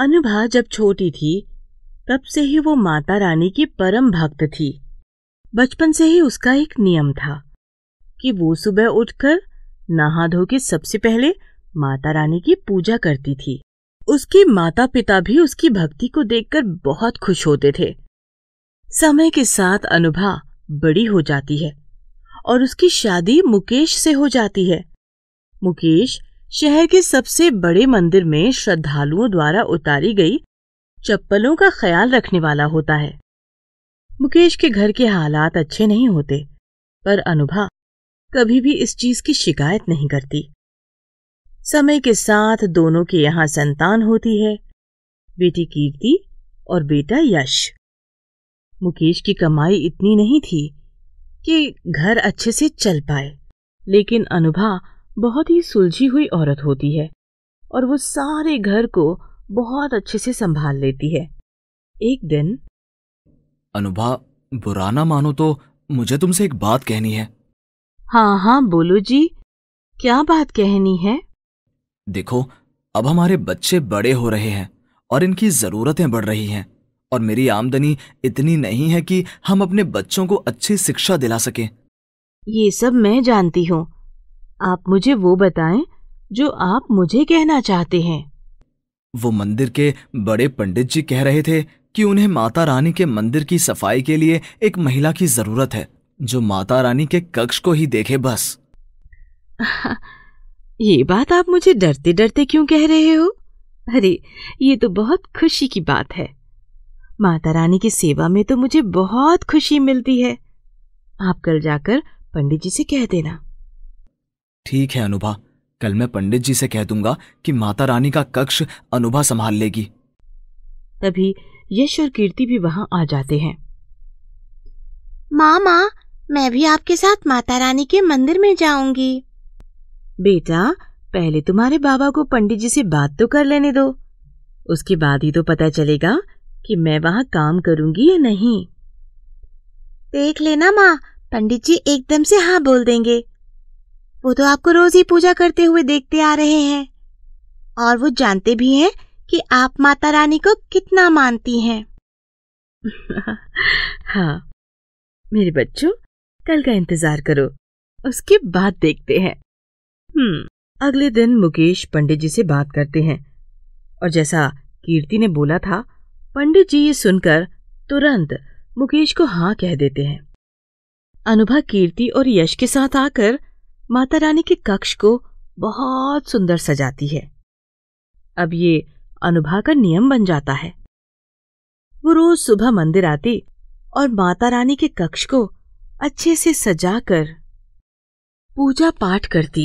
अनुभा जब छोटी थी तब से ही वो माता रानी की परम भक्त थी बचपन से ही उसका एक नियम था कि वो सुबह उठकर नहा धो के सबसे पहले माता रानी की पूजा करती थी उसके माता पिता भी उसकी भक्ति को देखकर बहुत खुश होते थे समय के साथ अनुभा बड़ी हो जाती है और उसकी शादी मुकेश से हो जाती है मुकेश शहर के सबसे बड़े मंदिर में श्रद्धालुओं द्वारा उतारी गई चप्पलों का ख्याल रखने वाला होता है मुकेश के घर के हालात अच्छे नहीं होते पर अनुभा कभी भी इस चीज की शिकायत नहीं करती समय के साथ दोनों के यहाँ संतान होती है बेटी कीर्ति और बेटा यश मुकेश की कमाई इतनी नहीं थी कि घर अच्छे से चल पाए लेकिन अनुभा बहुत ही सुलझी हुई औरत होती है और वो सारे घर को बहुत अच्छे से संभाल लेती है एक दिन अनुभा बुरा ना मानो तो मुझे तुमसे एक बात कहनी है हाँ हाँ बोलो जी क्या बात कहनी है देखो अब हमारे बच्चे बड़े हो रहे हैं और इनकी ज़रूरतें बढ़ रही हैं और मेरी आमदनी इतनी नहीं है कि हम अपने बच्चों को अच्छी शिक्षा दिला सकें ये सब मैं जानती हूँ आप मुझे वो बताएं जो आप मुझे कहना चाहते हैं वो मंदिर के बड़े पंडित जी कह रहे थे कि उन्हें माता रानी के मंदिर की सफाई के लिए एक महिला की जरूरत है जो माता रानी के कक्ष को ही देखे बस ये बात आप मुझे डरते डरते क्यों कह रहे हो अरे ये तो बहुत खुशी की बात है माता रानी की सेवा में तो मुझे बहुत खुशी मिलती है आप कल जाकर पंडित जी से कह देना ठीक है अनुभा कल मैं पंडित जी से कह दूंगा कि माता रानी का कक्ष अनुभा संभाल लेगी तभी यश और कीर्ति भी वहां आ जाते हैं मामा मैं भी आपके साथ माता रानी के मंदिर में जाऊंगी बेटा पहले तुम्हारे बाबा को पंडित जी से बात तो कर लेने दो उसके बाद ही तो पता चलेगा कि मैं वहाँ काम करूंगी या नहीं देख लेना माँ पंडित जी एकदम से हाँ बोल देंगे वो तो आपको रोज ही पूजा करते हुए देखते आ रहे हैं और वो जानते भी हैं कि आप माता रानी को कितना मानती हैं हाँ मेरे बच्चों कल का इंतजार करो उसके बाद देखते हैं हम्म अगले दिन मुकेश पंडित जी से बात करते हैं और जैसा कीर्ति ने बोला था पंडित जी ये सुनकर तुरंत मुकेश को हाँ कह देते हैं अनुभा कीर्ति और यश के साथ आकर माता रानी के कक्ष को बहुत सुंदर सजाती है अब ये अनुभा का नियम बन जाता है वो रोज सुबह मंदिर आती और माता रानी के कक्ष को अच्छे से सजा कर पूजा पाठ करती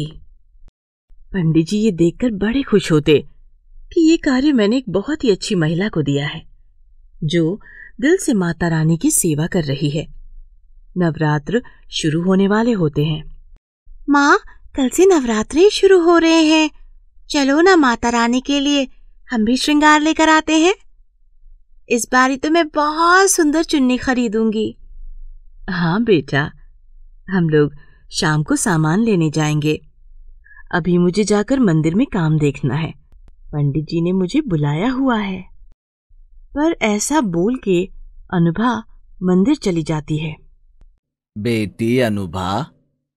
पंडित जी ये देखकर बड़े खुश होते कि ये कार्य मैंने एक बहुत ही अच्छी महिला को दिया है जो दिल से माता रानी की सेवा कर रही है नवरात्र शुरू होने वाले होते हैं माँ कल से नवरात्रि शुरू हो रहे हैं चलो ना माता रानी के लिए हम भी श्रृंगार लेकर आते हैं इस बारी तो मैं बहुत सुंदर चुन्नी खरीदूंगी हाँ बेटा हम लोग शाम को सामान लेने जाएंगे अभी मुझे जाकर मंदिर में काम देखना है पंडित जी ने मुझे बुलाया हुआ है पर ऐसा बोल के अनुभा मंदिर चली जाती है बेटी अनुभा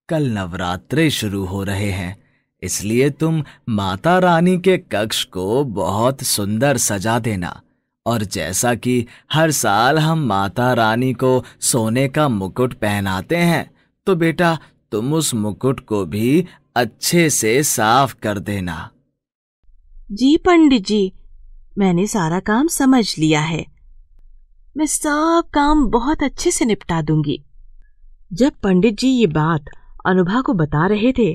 कल नवरात्रे शुरू हो रहे हैं इसलिए तुम माता रानी के कक्ष को बहुत सुंदर सजा देना और जैसा कि हर साल हम माता रानी को सोने का मुकुट पहनाते हैं तो बेटा तुम उस मुकुट को भी अच्छे से साफ कर देना जी पंडित जी मैंने सारा काम समझ लिया है मैं सब काम बहुत अच्छे से निपटा दूंगी जब पंडित जी ये बात अनुभा को बता रहे थे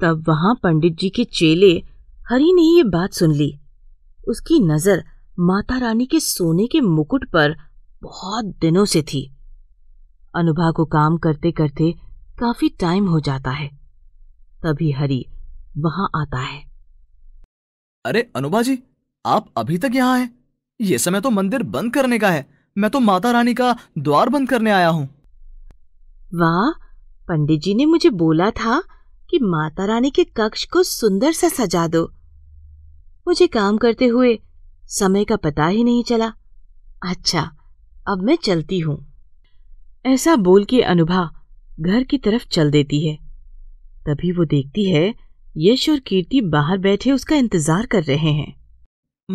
तब वहां पंडित जी के चेले हरि ने ये बात सुन ली उसकी नजर माता रानी के सोने के मुकुट पर बहुत दिनों से थी अनुभा को काम करते करते काफी टाइम हो जाता है तभी हरि वहां आता है अरे अनुभा जी आप अभी तक यहाँ हैं ये समय तो मंदिर बंद करने का है मैं तो माता रानी का द्वार बंद करने आया हूँ वाह पंडित जी ने मुझे बोला था कि माता रानी के कक्ष को सुंदर सा सजा दो मुझे काम करते हुए समय का पता ही नहीं चला अच्छा अब मैं चलती हूँ ऐसा बोल के अनुभा घर की तरफ चल देती है तभी वो देखती है यश और कीर्ति बाहर बैठे उसका इंतजार कर रहे हैं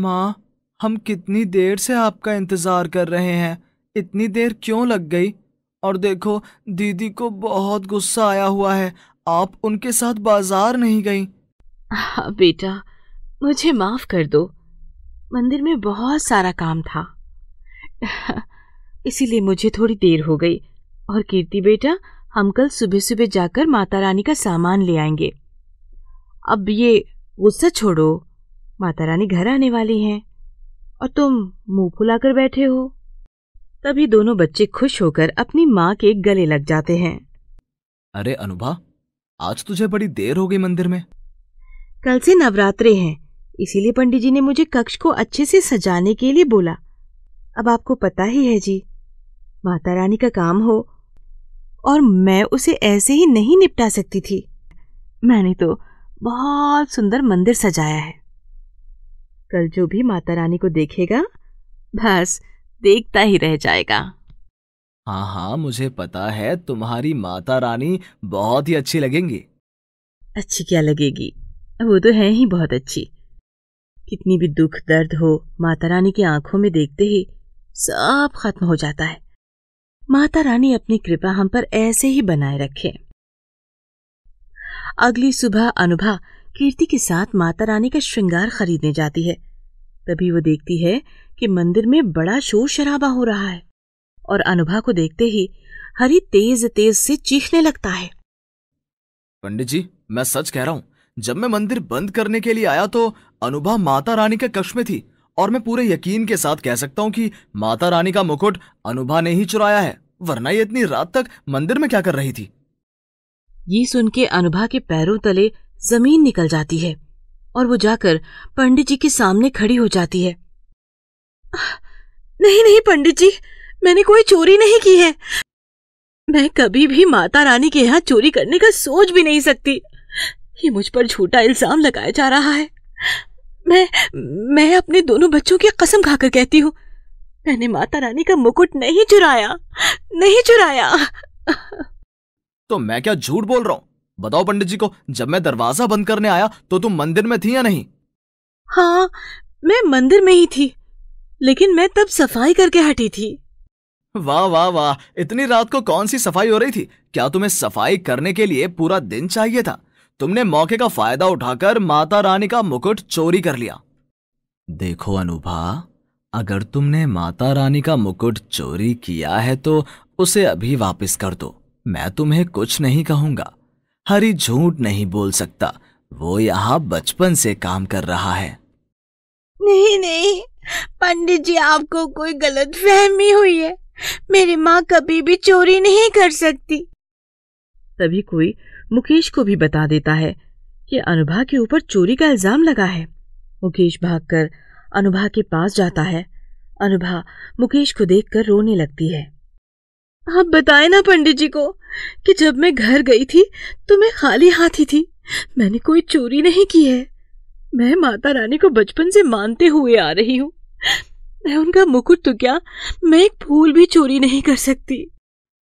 माँ हम कितनी देर से आपका इंतजार कर रहे हैं इतनी देर क्यों लग गई और देखो दीदी को बहुत गुस्सा आया हुआ है आप उनके साथ बाजार नहीं गई हाँ बेटा मुझे माफ कर दो मंदिर में बहुत सारा काम था इसीलिए मुझे थोड़ी देर हो गई और कीर्ति बेटा हम कल सुबह सुबह जाकर माता रानी का सामान ले आएंगे अब ये गुस्सा छोड़ो माता रानी घर आने वाली हैं और तुम मुंह फुलाकर बैठे हो तभी दोनों बच्चे खुश होकर अपनी माँ के गले लग जाते हैं अरे अनुभा आज तुझे बड़ी देर हो गई मंदिर में कल से नवरात्रे हैं इसीलिए पंडित जी ने मुझे कक्ष को अच्छे से सजाने के लिए बोला अब आपको पता ही है जी माता रानी का काम हो और मैं उसे ऐसे ही नहीं निपटा सकती थी मैंने तो बहुत सुंदर मंदिर सजाया है कल जो भी माता रानी को देखेगा बस देखता ही रह जाएगा हाँ हाँ मुझे पता है तुम्हारी माता रानी बहुत ही अच्छी लगेंगी अच्छी क्या लगेगी वो तो है ही बहुत अच्छी कितनी भी दुख दर्द हो माता रानी की आंखों में देखते ही सब खत्म हो जाता है माता रानी अपनी कृपा हम पर ऐसे ही बनाए रखे अगली सुबह अनुभा कीर्ति के साथ माता रानी का श्रृंगार खरीदने जाती है तभी वो देखती है कि मंदिर में बड़ा शोर शराबा हो रहा है और अनुभा को देखते ही हरि तेज तेज से चीखने लगता है पंडित जी मैं सच कह रहा हूँ जब मैं मंदिर बंद करने के लिए आया तो अनुभा माता रानी के कक्ष में थी और मैं पूरे यकीन के साथ कह सकता हूँ कि माता रानी का मुकुट अनुभा ने ही चुराया है वरना ये इतनी रात तक मंदिर में क्या कर रही थी ये सुन के अनुभा के पैरों तले जमीन निकल जाती है और वो जाकर पंडित जी के सामने खड़ी हो जाती है नहीं नहीं पंडित जी मैंने कोई चोरी नहीं की है मैं कभी भी माता रानी के यहाँ चोरी करने का सोच भी नहीं सकती ये मुझ पर झूठा इल्जाम लगाया जा रहा है मैं मैं अपने दोनों बच्चों की कसम खाकर कहती हूँ मैंने माता रानी का मुकुट नहीं चुराया नहीं चुराया तो मैं क्या झूठ बोल रहा हूँ बताओ पंडित जी को जब मैं दरवाजा बंद करने आया तो तुम मंदिर में थी या नहीं हाँ मैं मंदिर में ही थी लेकिन मैं तब सफाई करके हटी थी वाह वाह वाह इतनी रात को कौन सी सफाई हो रही थी क्या तुम्हें सफाई करने के लिए पूरा दिन चाहिए था तुमने मौके का फायदा उठाकर माता रानी का मुकुट चोरी कर लिया देखो अनुभा अगर तुमने माता रानी का मुकुट चोरी किया है तो उसे अभी वापस कर दो मैं तुम्हें कुछ नहीं कहूंगा हरी झूठ नहीं बोल सकता वो यहाँ बचपन से काम कर रहा है नहीं नहीं पंडित जी आपको कोई गलत फहमी हुई है मेरी माँ कभी भी चोरी नहीं कर सकती तभी कोई मुकेश को भी बता देता है कि अनुभा के ऊपर चोरी का इल्जाम लगा है मुकेश भागकर अनुभा के पास जाता है अनुभा मुकेश को देखकर रोने लगती है आप बताए ना पंडित जी को कि जब मैं घर गई थी तो मैं खाली हाथी थी मैंने कोई चोरी नहीं की है मैं माता रानी को बचपन से मानते हुए आ रही हूँ मैं उनका मुकुट तो क्या मैं एक फूल भी चोरी नहीं कर सकती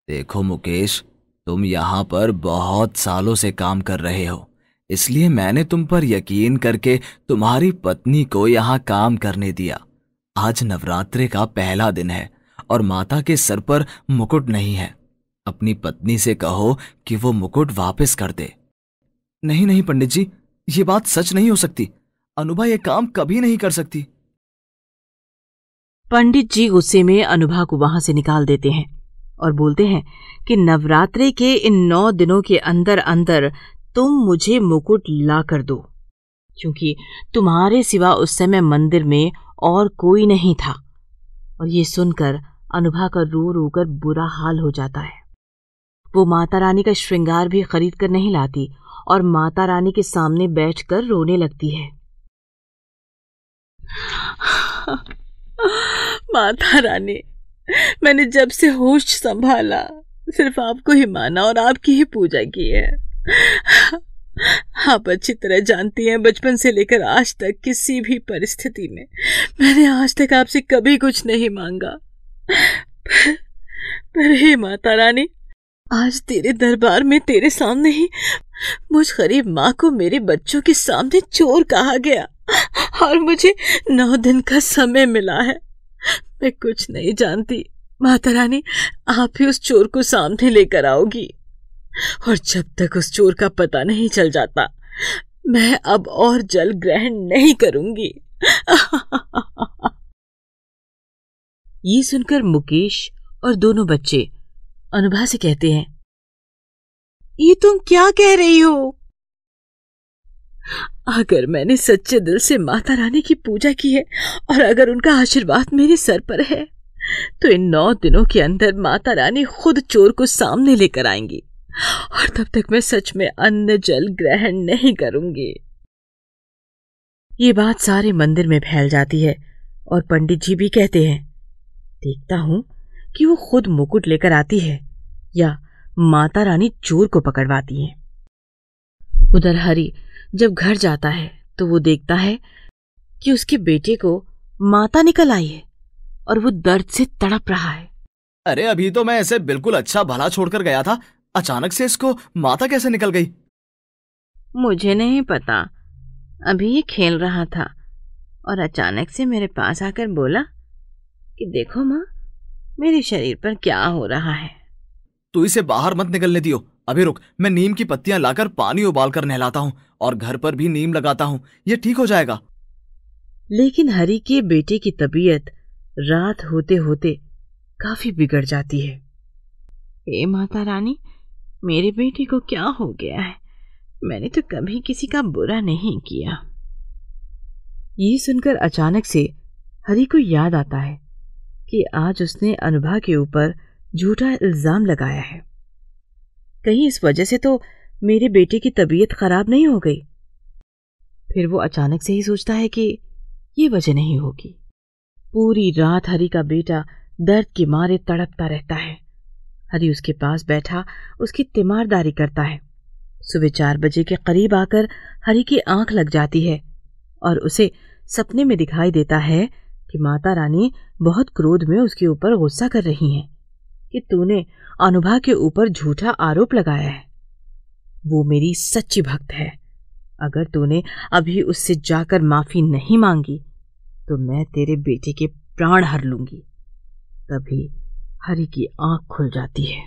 देखो मुकेश तुम यहाँ पर बहुत सालों से काम कर रहे हो इसलिए मैंने तुम पर यकीन करके तुम्हारी पत्नी को यहाँ काम करने दिया आज नवरात्रे का पहला दिन है और माता के सर पर मुकुट नहीं है अपनी पत्नी से कहो कि वो मुकुट वापस कर दे नहीं नहीं पंडित जी ये बात सच नहीं हो सकती अनुभा यह काम कभी नहीं कर सकती पंडित जी गुस्से में अनुभा को वहां से निकाल देते हैं और बोलते हैं कि नवरात्रि के इन नौ दिनों के अंदर अंदर तुम मुझे मुकुट ला कर दो क्योंकि तुम्हारे सिवा उस समय मंदिर में और कोई नहीं था और ये सुनकर अनुभा का रो रो कर बुरा हाल हो जाता है वो माता रानी का श्रृंगार भी खरीद कर नहीं लाती और माता रानी के सामने बैठकर रोने लगती है माता रानी मैंने जब से होश संभाला सिर्फ आपको ही माना और आपकी ही पूजा की है आप अच्छी तरह जानती हैं बचपन से लेकर आज तक किसी भी परिस्थिति में मैंने आज तक आपसे कभी कुछ नहीं मांगा पर, पर हे माता रानी आज तेरे दरबार में तेरे सामने ही मुझ गरीब माँ को मेरे बच्चों के सामने चोर कहा गया और मुझे नौ दिन का समय मिला है मैं कुछ नहीं जानती माता रानी आप ही उस चोर को सामने लेकर आओगी और जब तक उस चोर का पता नहीं चल जाता मैं अब और जल ग्रहण नहीं करूंगी ये सुनकर मुकेश और दोनों बच्चे अनुभा से कहते हैं ये तुम क्या कह रही हो अगर मैंने सच्चे दिल से माता रानी की पूजा की है और अगर उनका आशीर्वाद मेरे सर पर है तो इन नौ दिनों के अंदर माता रानी खुद चोर को सामने लेकर आएंगी और तब तक मैं सच में अन्न जल ग्रहण नहीं करूंगी ये बात सारे मंदिर में फैल जाती है और पंडित जी भी कहते हैं देखता हूं कि वो खुद मुकुट लेकर आती है या माता रानी चोर को पकड़वाती है उधर हरि जब घर जाता है तो वो देखता है कि उसके बेटे को माता निकल आई है और वो दर्द से तड़प रहा है अरे अभी तो मैं ऐसे बिल्कुल अच्छा भला छोड़कर गया था अचानक से इसको माता कैसे निकल गई मुझे नहीं पता अभी ये खेल रहा था और अचानक से मेरे पास आकर बोला कि देखो माँ मेरे शरीर पर क्या हो रहा है तू इसे बाहर मत निकलने दियो अभी रुक मैं नीम की पत्तियां लाकर पानी उबालकर नहलाता हूँ और घर पर भी नीम लगाता हूँ ये ठीक हो जाएगा लेकिन हरी के बेटे की तबीयत रात होते होते काफी बिगड़ जाती है ए माता रानी मेरे बेटे को क्या हो गया है मैंने तो कभी किसी का बुरा नहीं किया ये सुनकर अचानक से हरी को याद आता है कि आज उसने अनुभा के ऊपर झूठा इल्ज़ाम लगाया है कहीं इस वजह से तो मेरे बेटे की तबीयत खराब नहीं हो गई फिर वो अचानक से ही सोचता है कि ये वजह नहीं होगी पूरी रात हरी का बेटा दर्द के मारे तड़पता रहता है हरी उसके पास बैठा उसकी तिमारदारी करता है सुबह चार बजे के करीब आकर हरी की आंख लग जाती है और उसे सपने में दिखाई देता है कि माता रानी बहुत क्रोध में उसके ऊपर गुस्सा कर रही हैं कि तूने अनुभा के ऊपर झूठा आरोप लगाया है वो मेरी सच्ची भक्त है अगर तूने अभी उससे जाकर माफी नहीं मांगी तो मैं तेरे बेटे के प्राण हर लूंगी तभी हरि की आंख खुल जाती है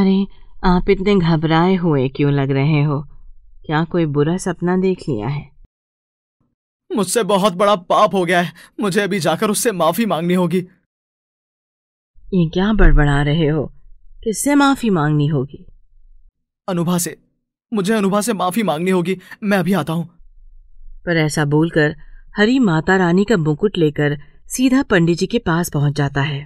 अरे आप इतने घबराए हुए क्यों लग रहे हो क्या कोई बुरा सपना देख लिया है मुझसे बहुत बड़ा पाप हो गया है मुझे अभी जाकर उससे माफी मांगनी होगी ये क्या बड़बड़ा रहे हो किससे माफी मांगनी होगी अनुभा से मुझे अनुभा से माफी मांगनी होगी मैं अभी आता हूँ पर ऐसा बोलकर हरी माता रानी का मुकुट लेकर सीधा पंडित जी के पास पहुंच जाता है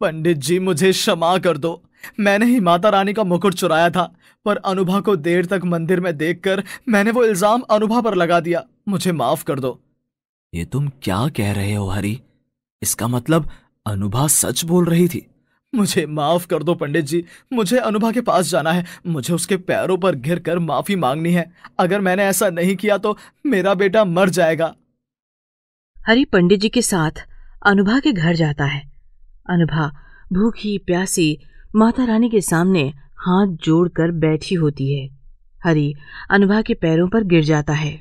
पंडित जी मुझे क्षमा कर दो मैंने ही माता रानी का मुकुट चुराया था पर अनुभा को देर तक मंदिर में देखकर मैंने वो इल्जाम अनुभा पर लगा दिया मुझे माफ कर दो ये तुम क्या कह रहे हो हरी इसका मतलब अनुभा सच बोल रही थी मुझे माफ कर दो पंडित जी मुझे अनुभा के पास जाना है मुझे उसके पैरों पर घिर कर माफी मांगनी है अगर मैंने ऐसा नहीं किया तो मेरा बेटा मर जाएगा हरि पंडित जी के साथ अनुभा के घर जाता है अनुभा भूखी प्यासी माता रानी के सामने हाथ जोड़कर बैठी होती है हरि अनुभा के पैरों पर गिर जाता है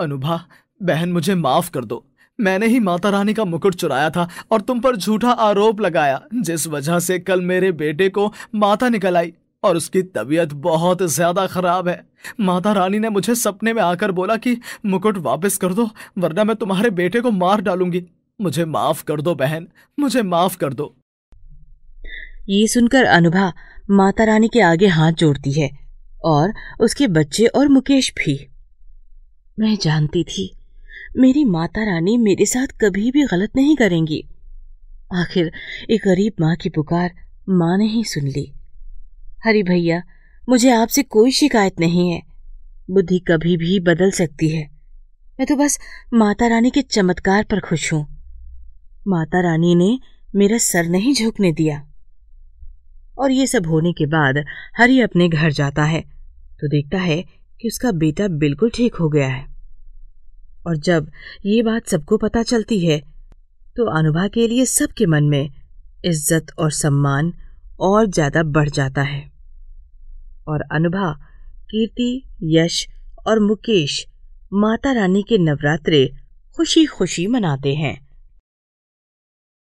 अनुभा बहन मुझे माफ कर दो मैंने ही माता रानी का मुकुट चुराया था और तुम पर झूठा आरोप लगाया जिस वजह से कल मेरे बेटे को माता निकल आई और उसकी तबीयत बहुत ज्यादा खराब है माता रानी ने मुझे सपने में आकर बोला कि मुकुट वापस कर दो वरना मैं तुम्हारे बेटे को मार डालूंगी मुझे माफ कर दो बहन मुझे माफ कर दो ये सुनकर अनुभा माता रानी के आगे हाथ जोड़ती है और उसके बच्चे और मुकेश भी मैं जानती थी मेरी माता रानी मेरे साथ कभी भी गलत नहीं करेंगी आखिर एक गरीब माँ की पुकार माँ ने ही सुन ली हरी भैया मुझे आपसे कोई शिकायत नहीं है बुद्धि कभी भी बदल सकती है मैं तो बस माता रानी के चमत्कार पर खुश हूं माता रानी ने मेरा सर नहीं झुकने दिया और ये सब होने के बाद हरी अपने घर जाता है तो देखता है कि उसका बेटा बिल्कुल ठीक हो गया है और जब ये बात सबको पता चलती है तो अनुभा के लिए सबके मन में इज्जत और सम्मान और ज़्यादा बढ़ जाता है और अनुभा कीर्ति यश और मुकेश माता रानी के नवरात्रे खुशी खुशी मनाते हैं